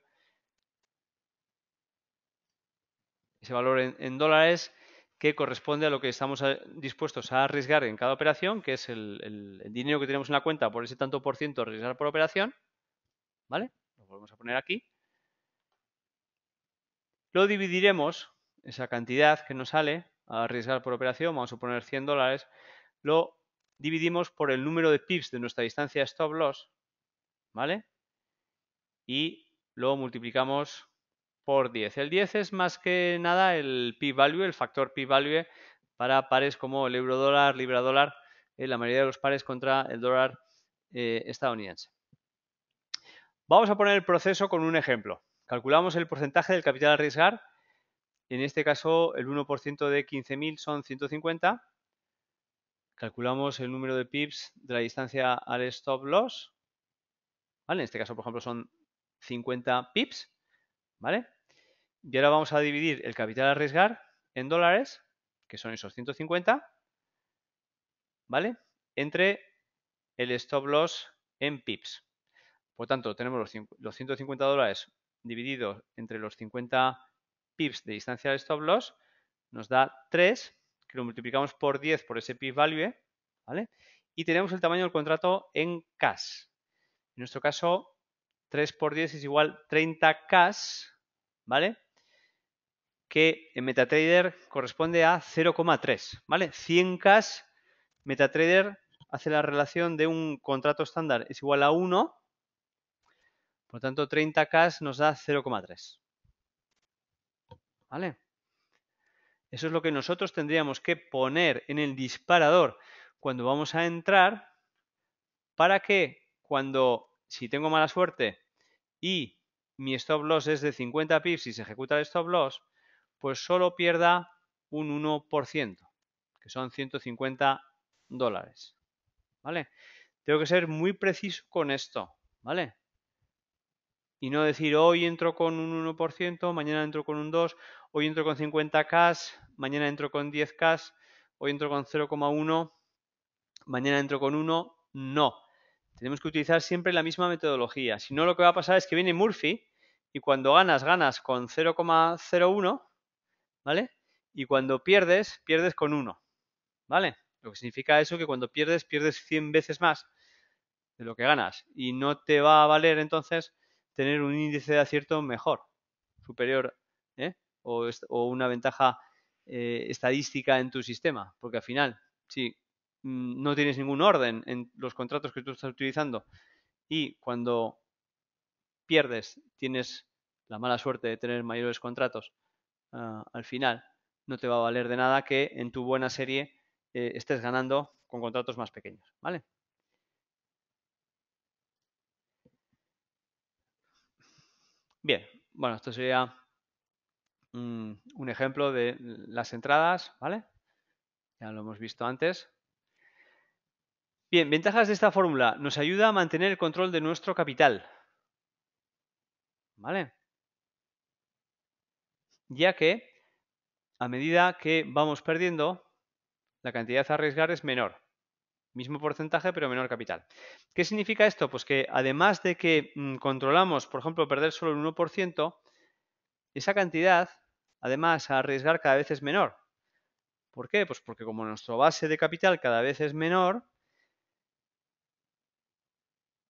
Ese valor en dólares que corresponde a lo que estamos eh, dispuestos a arriesgar en cada operación, que es el, dinero que tenemos en la cuenta por ese tanto por ciento arriesgar por operación. ¿Vale? Lo volvemos a poner aquí. Lo dividiremos, esa cantidad que nos sale a arriesgar por operación, vamos a poner 100 dólares, lo dividimos por el número de pips de nuestra distancia stop loss, ¿vale? Y lo multiplicamos por 10. El 10 es más que nada el p-value, el factor p-value para pares como el euro dólar, libra dólar, en eh, la mayoría de los pares contra el dólar eh, estadounidense. Vamos a poner el proceso con un ejemplo. Calculamos el porcentaje del capital a arriesgar. En este caso, el 1% de 15.000 son 150. Calculamos el número de pips de la distancia al stop loss. ¿Vale? En este caso, por ejemplo, son 50 pips. ¿Vale? Y ahora vamos a dividir el capital a arriesgar en dólares, que son esos 150, ¿vale? Entre el stop loss en pips. Por tanto, tenemos los, 150 dólares divididos entre los 50 pips de distancia de stop loss, nos da 3, que lo multiplicamos por 10 por ese pip value, ¿vale? Y tenemos el tamaño del contrato en cash. En nuestro caso, 3 por 10 es igual 30 cash, ¿vale? que en MetaTrader corresponde a 0,3, ¿vale? 100 cash, MetaTrader hace la relación de un contrato estándar es igual a 1, por tanto 30 cash nos da 0,3, ¿vale? Eso es lo que nosotros tendríamos que poner en el disparador cuando vamos a entrar para que cuando, si tengo mala suerte y mi stop loss es de 50 pips y se ejecuta el stop loss, pues solo pierda un 1%, que son 150 dólares. ¿Vale? Tengo que ser muy preciso con esto, ¿vale? Y no decir hoy entro con un 1%, mañana entro con un 2%, hoy entro con 50K, mañana entro con 10K, hoy entro con 0,1, mañana entro con 1. No. Tenemos que utilizar siempre la misma metodología. Si no, lo que va a pasar es que viene Murphy y cuando ganas, ganas con 0,01 ¿vale? Y cuando pierdes, pierdes con uno, ¿vale? Lo que significa eso que cuando pierdes, pierdes 100 veces más de lo que ganas. Y no te va a valer entonces tener un índice de acierto mejor, superior, ¿eh? o, una ventaja eh, estadística en tu sistema. Porque al final, si mm, no tienes ningún orden en los contratos que tú estás utilizando y cuando pierdes tienes la mala suerte de tener mayores contratos Ah, al final no te va a valer de nada que en tu buena serie eh, estés ganando con contratos más pequeños, ¿vale? Bien, bueno, esto sería mm, un ejemplo de las entradas, ¿vale? Ya lo hemos visto antes. Bien, ventajas de esta fórmula. Nos ayuda a mantener el control de nuestro capital. ¿Vale? ya que a medida que vamos perdiendo, la cantidad a arriesgar es menor. Mismo porcentaje, pero menor capital. ¿Qué significa esto? Pues que además de que mm, controlamos, por ejemplo, perder solo el 1%, esa cantidad, además, a arriesgar cada vez es menor. ¿Por qué? Pues porque como nuestro base de capital cada vez es menor,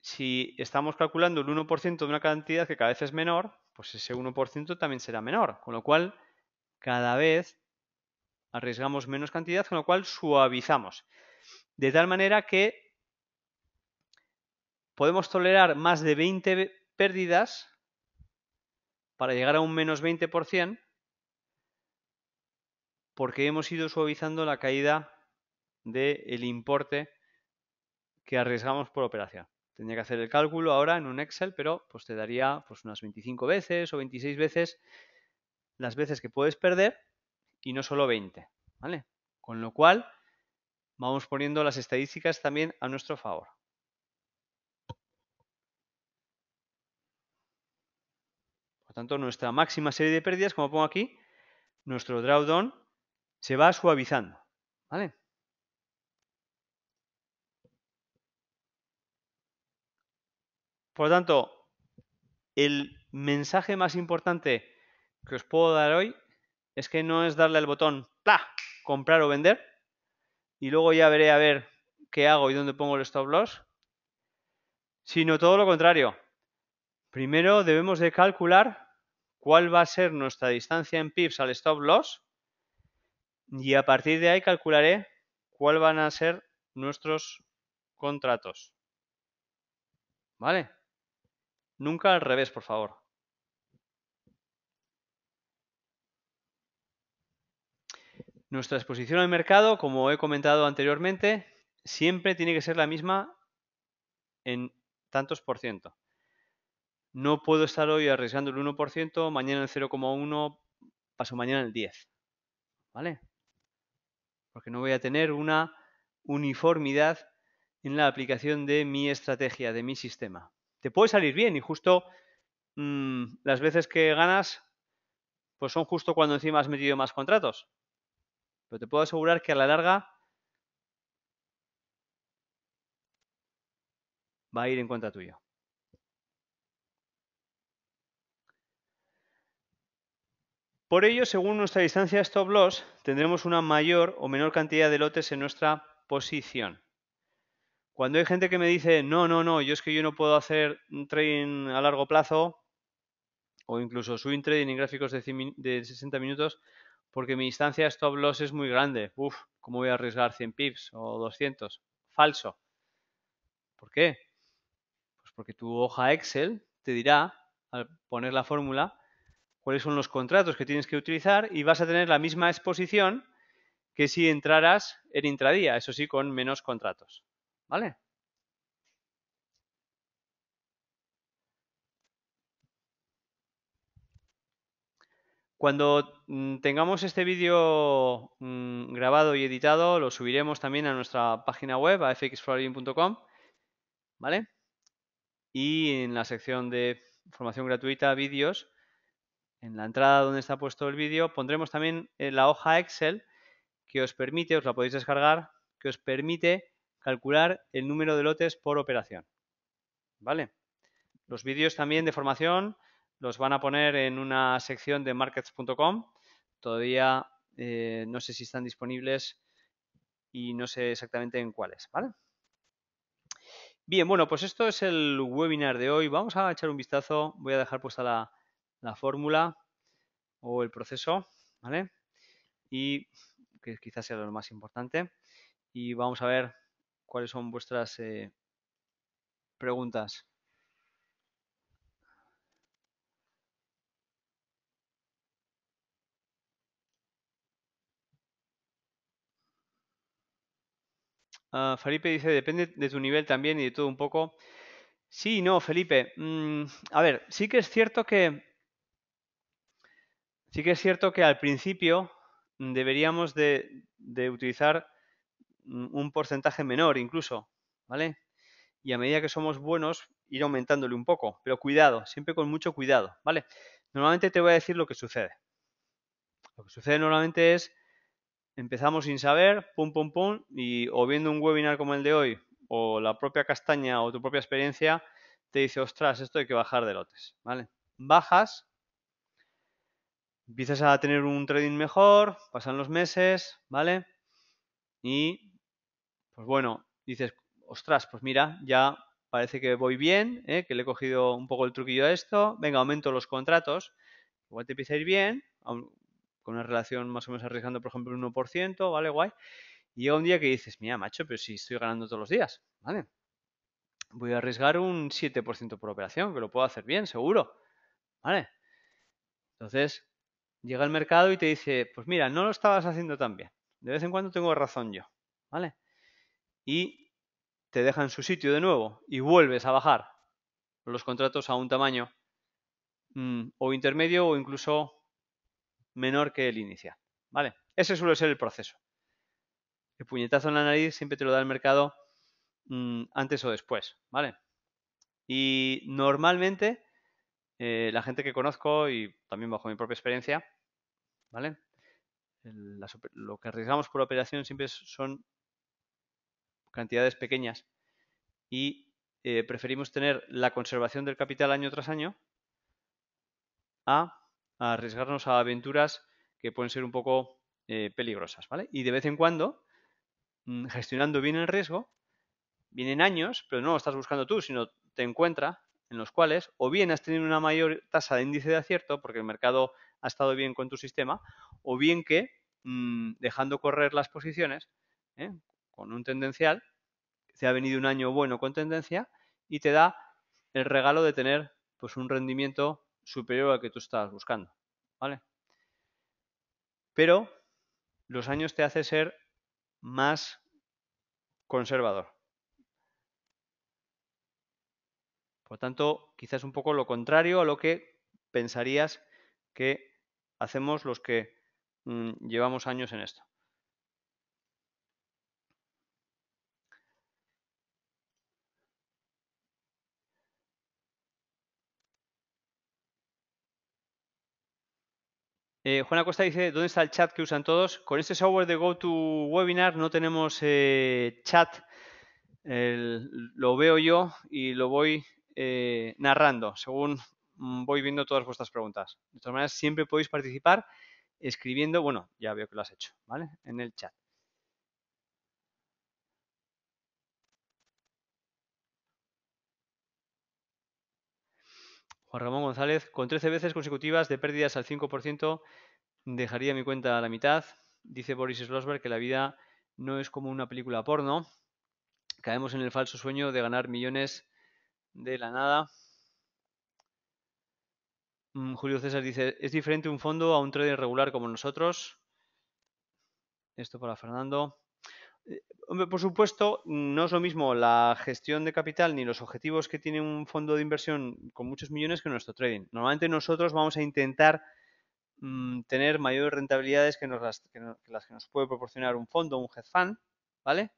si estamos calculando el 1% de una cantidad que cada vez es menor, pues ese 1% también será menor, con lo cual cada vez arriesgamos menos cantidad, con lo cual suavizamos. De tal manera que podemos tolerar más de 20 pérdidas para llegar a un menos 20%, porque hemos ido suavizando la caída del importe que arriesgamos por operación. Tendría que hacer el cálculo ahora en un Excel, pero pues te daría pues unas 25 veces o 26 veces las veces que puedes perder y no solo 20, ¿vale? Con lo cual vamos poniendo las estadísticas también a nuestro favor. Por tanto, nuestra máxima serie de pérdidas, como pongo aquí, nuestro drawdown se va suavizando, ¿vale? Por lo tanto, el mensaje más importante que os puedo dar hoy es que no es darle al botón ¡pla! comprar o vender y luego ya veré a ver qué hago y dónde pongo el stop loss, sino todo lo contrario. Primero debemos de calcular cuál va a ser nuestra distancia en pips al stop loss y a partir de ahí calcularé cuál van a ser nuestros contratos. ¿Vale? Nunca al revés, por favor. Nuestra exposición al mercado, como he comentado anteriormente, siempre tiene que ser la misma en tantos por ciento. No puedo estar hoy arriesgando el 1%, mañana el 0,1%, paso mañana el 10%. ¿Vale? Porque no voy a tener una uniformidad en la aplicación de mi estrategia, de mi sistema te puede salir bien y justo mm, las veces que ganas, pues son justo cuando encima has metido más contratos. Pero te puedo asegurar que a la larga va a ir en contra tuyo. Por ello, según nuestra distancia stop loss, tendremos una mayor o menor cantidad de lotes en nuestra posición. Cuando hay gente que me dice, no, no, no, yo es que yo no puedo hacer un trading a largo plazo o incluso swing trading en gráficos de, 60 minutos porque mi instancia stop loss es muy grande. Uf, ¿cómo voy a arriesgar 100 pips o 200? Falso. ¿Por qué? Pues porque tu hoja Excel te dirá, al poner la fórmula, cuáles son los contratos que tienes que utilizar y vas a tener la misma exposición que si entraras en intradía, eso sí, con menos contratos. ¿Vale? Cuando mm, tengamos este vídeo mm, grabado y editado, lo subiremos también a nuestra página web, a fxflorin.com, ¿vale? Y en la sección de formación gratuita, vídeos, en la entrada donde está puesto el vídeo, pondremos también eh, la hoja Excel que os permite, os la podéis descargar, que os permite calcular el número de lotes por operación. ¿Vale? Los vídeos también de formación los van a poner en una sección de markets.com. Todavía eh, no sé si están disponibles y no sé exactamente en cuáles, ¿vale? Bien, bueno, pues esto es el webinar de hoy. Vamos a echar un vistazo. Voy a dejar puesta la, la fórmula o el proceso, ¿vale? Y que quizás sea lo más importante. Y vamos a ver cuáles son vuestras eh, preguntas. Ah, Felipe dice, depende de tu nivel también y de todo un poco. Sí, no, Felipe. Mm, a ver, sí que es cierto que... Sí que es cierto que al principio deberíamos de, de utilizar un porcentaje menor incluso, ¿vale? Y a medida que somos buenos, ir aumentándole un poco, pero cuidado, siempre con mucho cuidado, ¿vale? Normalmente te voy a decir lo que sucede. Lo que sucede normalmente es, empezamos sin saber, pum, pum, pum, y o viendo un webinar como el de hoy, o la propia castaña o tu propia experiencia, te dice, ostras, esto hay que bajar de lotes, ¿vale? Bajas, empiezas a tener un trading mejor, pasan los meses, ¿vale? Y pues bueno, dices, ostras, pues mira, ya parece que voy bien, ¿eh? que le he cogido un poco el truquillo a esto, venga, aumento los contratos, igual te empieza a ir bien, con una relación más o menos arriesgando, por ejemplo, un 1%, ¿vale? Guay. Y llega un día que dices, mira, macho, pero si estoy ganando todos los días, ¿vale? Voy a arriesgar un 7% por operación, que lo puedo hacer bien, seguro, ¿vale? Entonces, llega el mercado y te dice, pues mira, no lo estabas haciendo tan bien. De vez en cuando tengo razón yo, ¿vale? y te deja en su sitio de nuevo y vuelves a bajar los contratos a un tamaño mm, o intermedio o incluso menor que el inicial. ¿Vale? Ese suele ser el proceso. El puñetazo en la nariz siempre te lo da el mercado mm, antes o después, ¿vale? Y normalmente eh, la gente que conozco y también bajo mi propia experiencia, ¿vale? lo que arriesgamos por operación siempre son cantidades pequeñas y eh, preferimos tener la conservación del capital año tras año a, arriesgarnos a aventuras que pueden ser un poco eh, peligrosas, ¿vale? Y de vez en cuando, mm, gestionando bien el riesgo, vienen años, pero no lo estás buscando tú, sino te encuentra en los cuales o bien has tenido una mayor tasa de índice de acierto porque el mercado ha estado bien con tu sistema, o bien que mm, dejando correr las posiciones, ¿eh? con un tendencial, se ha venido un año bueno con tendencia y te da el regalo de tener pues un rendimiento superior al que tú estabas buscando, ¿vale? Pero los años te hace ser más conservador. Por tanto, quizás un poco lo contrario a lo que pensarías que hacemos los que mm, llevamos años en esto. Eh, Juana Costa dice, ¿dónde está el chat que usan todos? Con este software de GoToWebinar no tenemos eh, chat. lo veo yo y lo voy eh, narrando según mm, voy viendo todas vuestras preguntas. De todas maneras, siempre podéis participar escribiendo, bueno, ya veo que lo has hecho, ¿vale? En el chat. Ramón González, con 13 veces consecutivas de pérdidas al 5%, dejaría mi cuenta a la mitad. Dice Boris Slosberg que la vida no es como una película porno. Caemos en el falso sueño de ganar millones de la nada. Mm, Julio César dice, ¿es diferente un fondo a un trader regular como nosotros? Esto para Fernando. Eh, por supuesto, no es lo mismo la gestión de capital ni los objetivos que tiene un fondo de inversión con muchos millones que nuestro trading. Normalmente nosotros vamos a intentar mm, tener mayores rentabilidades que, las, que nos puede proporcionar un fondo, un hedge fund, ¿vale?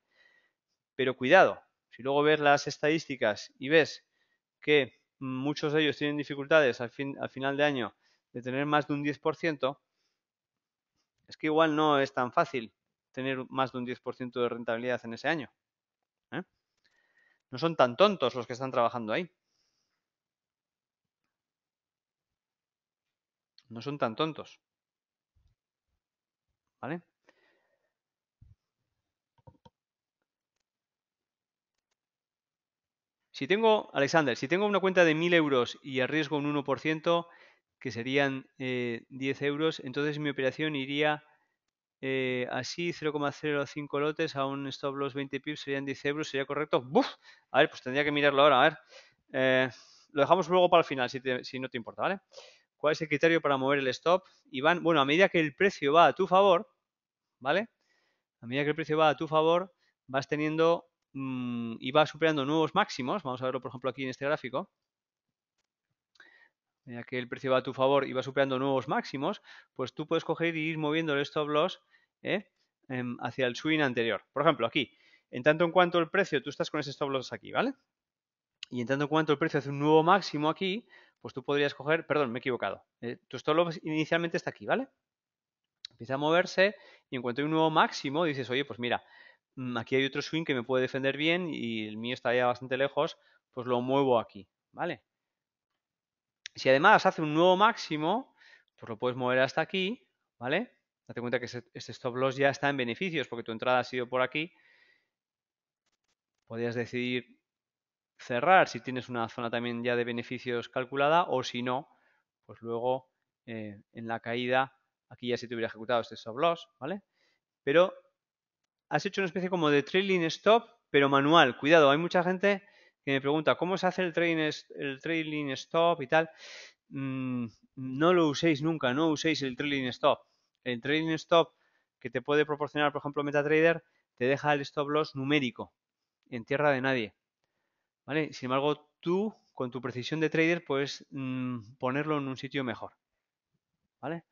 Pero cuidado, si luego ves las estadísticas y ves que muchos de ellos tienen dificultades al, al final de año de tener más de un 10%, es que igual no es tan fácil tener más de un 10% de rentabilidad en ese año. ¿eh? No son tan tontos los que están trabajando ahí. No son tan tontos. ¿Vale? Si tengo, Alexander, si tengo una cuenta de 1.000 euros y arriesgo un 1%, que serían 10 eh, euros, entonces mi operación iría eh, así 0,05 lotes a un stop los 20 pips serían 10 euros, ¿sería correcto? A ver, pues tendría que mirarlo ahora, a ver. Eh, lo dejamos luego para el final, si, no te importa, ¿vale? ¿Cuál es el criterio para mover el stop? Iván, bueno, a medida que el precio va a tu favor, ¿vale? A medida que el precio va a tu favor, vas teniendo mm, y vas superando nuevos máximos. Vamos a verlo, por ejemplo, aquí en este gráfico ya que el precio va a tu favor y va superando nuevos máximos, pues tú puedes coger y ir moviendo el stop loss ¿eh? em, hacia el swing anterior. Por ejemplo, aquí, en tanto en cuanto el precio, tú estás con ese stop loss aquí, ¿vale? Y en tanto en cuanto el precio hace un nuevo máximo aquí, pues tú podrías coger, perdón, me he equivocado, eh, tu stop loss inicialmente está aquí, ¿vale? Empieza a moverse y en cuanto hay un nuevo máximo, dices, oye, pues mira, mm, aquí hay otro swing que me puede defender bien y el mío está ya bastante lejos, pues lo muevo aquí, ¿vale? Si además hace un nuevo máximo, pues lo puedes mover hasta aquí, ¿vale? Date cuenta que este stop loss ya está en beneficios porque tu entrada ha sido por aquí. Podrías decidir cerrar si tienes una zona también ya de beneficios calculada o si no, pues luego eh, en la caída, aquí ya se te hubiera ejecutado este stop loss, ¿vale? Pero has hecho una especie como de trailing stop, pero manual. Cuidado, hay mucha gente que me pregunta cómo se hace el, trading, trailing stop y tal, mm, no lo uséis nunca, no uséis el trailing stop. El trailing stop que te puede proporcionar, por ejemplo, MetaTrader, te deja el stop loss numérico, en tierra de nadie. ¿Vale? Sin embargo, tú, con tu precisión de trader, puedes mm, ponerlo en un sitio mejor. ¿Vale?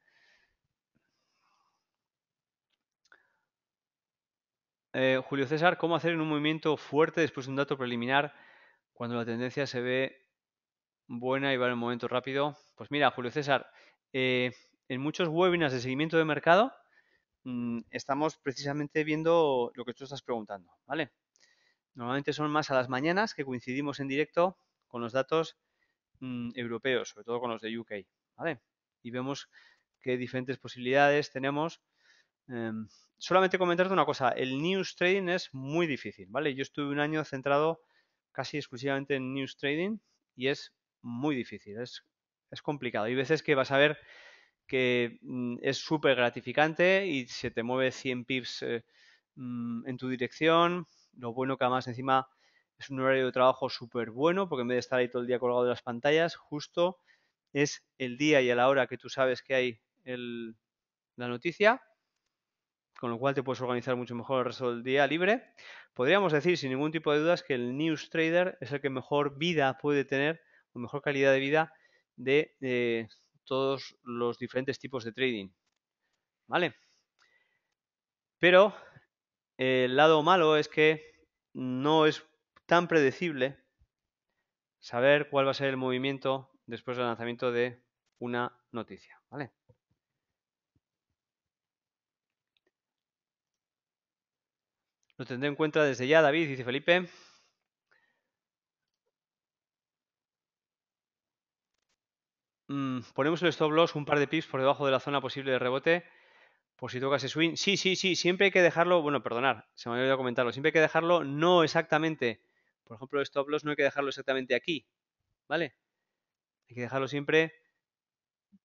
Eh, Julio César, ¿cómo hacer en un movimiento fuerte después de un dato preliminar cuando la tendencia se ve buena y va en un momento rápido. Pues mira, Julio César, eh, en muchos webinars de seguimiento de mercado mm, estamos precisamente viendo lo que tú estás preguntando, ¿vale? Normalmente son más a las mañanas que coincidimos en directo con los datos mm, europeos, sobre todo con los de UK, ¿vale? Y vemos qué diferentes posibilidades tenemos. Em, solamente comentarte una cosa, el news trading es muy difícil, ¿vale? Yo estuve un año centrado casi exclusivamente en news trading y es muy difícil, es, complicado. Hay veces que vas a ver que mm, es súper gratificante y se te mueve 100 pips eh, mm, en tu dirección. Lo bueno que además encima es un horario de trabajo súper bueno porque en vez de estar ahí todo el día colgado de las pantallas, justo es el día y a la hora que tú sabes que hay el, la noticia con lo cual te puedes organizar mucho mejor el resto del día libre. Podríamos decir sin ningún tipo de dudas que el news trader es el que mejor vida puede tener o mejor calidad de vida de eh, todos los diferentes tipos de trading. ¿Vale? Pero el lado malo es que no es tan predecible saber cuál va a ser el movimiento después del lanzamiento de una noticia. ¿Vale? Lo tendré en cuenta desde ya, David, dice Felipe. Mm, ponemos el stop loss un par de pips por debajo de la zona posible de rebote por si toca ese swing. Sí, sí, sí, siempre hay que dejarlo, bueno, perdonar, se me había olvidado comentarlo, siempre hay que dejarlo no exactamente, por ejemplo, el stop loss no hay que dejarlo exactamente aquí, ¿vale? Hay que dejarlo siempre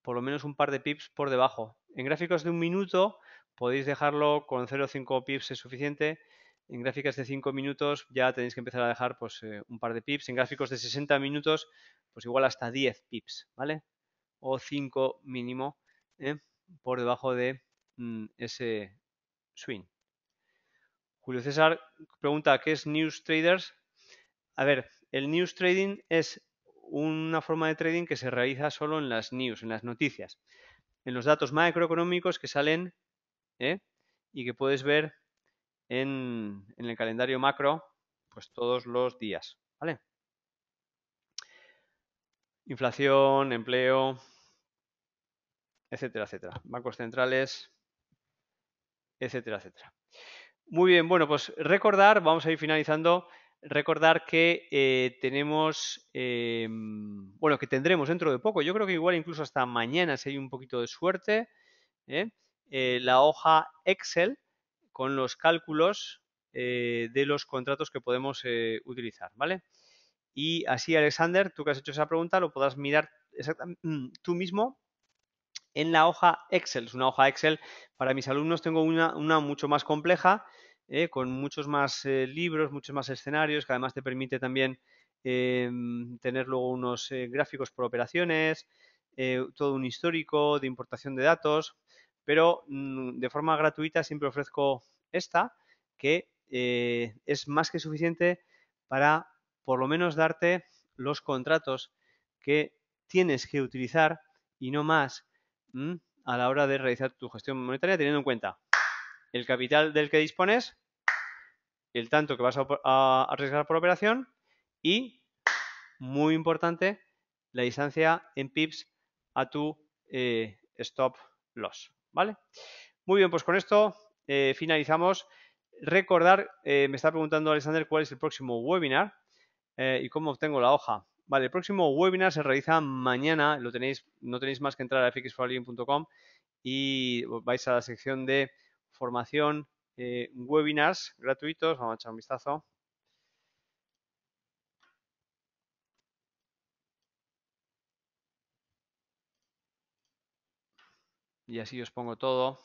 por lo menos un par de pips por debajo. En gráficos de un minuto Podéis dejarlo con 0,5 pips es suficiente. En gráficas de 5 minutos ya tenéis que empezar a dejar pues, eh, un par de pips. En gráficos de 60 minutos, pues igual hasta 10 pips, ¿vale? O 5 mínimo ¿eh? por debajo de mm, ese swing. Julio César pregunta, ¿qué es News Traders? A ver, el News Trading es una forma de trading que se realiza solo en las news, en las noticias, en los datos macroeconómicos que salen ¿eh? y que puedes ver en, el calendario macro pues todos los días. ¿vale? Inflación, empleo, etcétera, etcétera. Bancos centrales, etcétera, etcétera. Muy bien, bueno, pues recordar, vamos a ir finalizando, recordar que eh, tenemos, eh, bueno, que tendremos dentro de poco, yo creo que igual incluso hasta mañana si hay un poquito de suerte, ¿eh? Eh, la hoja Excel con los cálculos eh, de los contratos que podemos eh, utilizar, ¿vale? Y así, Alexander, tú que has hecho esa pregunta, lo podrás mirar mm, tú mismo en la hoja Excel. Es una hoja Excel para mis alumnos, tengo una, mucho más compleja, con muchos más libros, muchos más escenarios, que además te permite también tener luego unos gráficos por operaciones, todo un histórico de importación de datos pero mm, de forma gratuita siempre ofrezco esta que eh, es más que suficiente para por lo menos darte los contratos que tienes que utilizar y no más mm, a la hora de realizar tu gestión monetaria teniendo en cuenta el capital del que dispones, el tanto que vas a, arriesgar por operación y, muy importante, la distancia en pips a tu eh, stop loss. ¿vale? Muy bien, pues con esto eh, finalizamos. Recordar, eh, me está preguntando Alexander cuál es el próximo webinar eh, y cómo obtengo la hoja. Vale, el próximo webinar se realiza mañana, lo tenéis, no tenéis más que entrar a fixfolio.com y vais a la sección de formación webinars gratuitos, vamos a echar un vistazo. y así os pongo todo.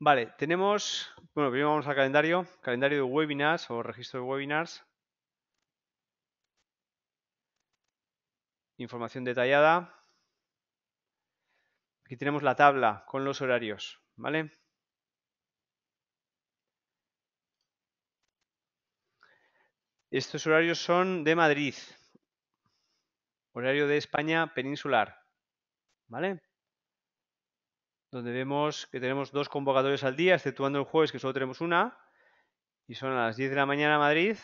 Vale, tenemos, bueno, primero vamos al calendario, calendario de webinars o registro de webinars. información detallada. Aquí tenemos la tabla con los horarios, ¿vale? Estos horarios son de Madrid, horario de España peninsular, ¿vale? Donde vemos que tenemos dos convocatorias al día, exceptuando el jueves que solo tenemos una, y son a las 10 de la mañana Madrid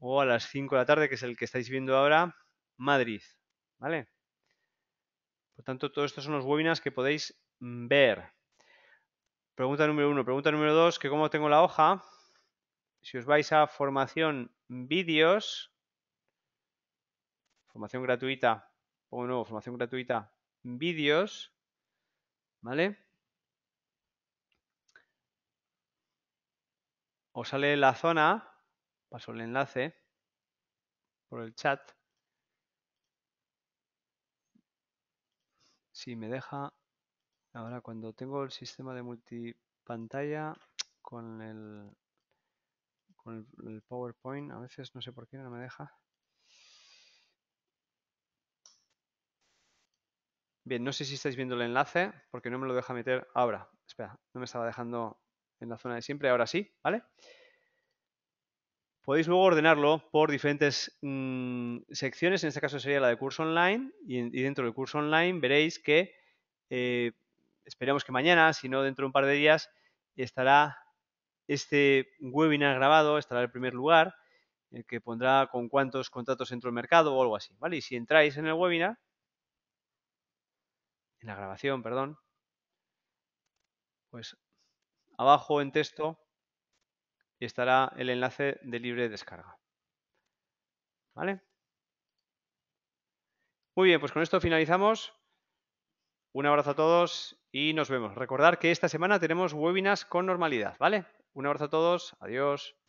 o a las 5 de la tarde, que es el que estáis viendo ahora, Madrid. ¿Vale? Por tanto, todos estos son los webinars que podéis mm, ver. Pregunta número uno. Pregunta número dos, que cómo tengo la hoja. Si os vais a formación vídeos, formación gratuita, pongo nuevo, formación gratuita, vídeos, ¿vale? Os sale la zona, paso el enlace por el chat. si me deja ahora cuando tengo el sistema de multipantalla con el con el PowerPoint a veces no sé por qué no me deja bien no sé si estáis viendo el enlace porque no me lo deja meter ahora espera no me estaba dejando en la zona de siempre ahora sí vale Podéis luego ordenarlo por diferentes mm, secciones, en este caso sería la de curso online, y, dentro del curso online veréis que eh, esperemos que mañana, si no dentro de un par de días, estará este webinar grabado, estará en el primer lugar, el que pondrá con cuántos contratos entró el mercado o algo así, ¿vale? Y si entráis en el webinar, en la grabación, perdón, pues abajo en texto y estará el enlace de libre descarga. ¿Vale? Muy bien, pues con esto finalizamos. Un abrazo a todos y nos vemos. Recordar que esta semana tenemos webinars con normalidad, ¿vale? Un abrazo a todos, adiós.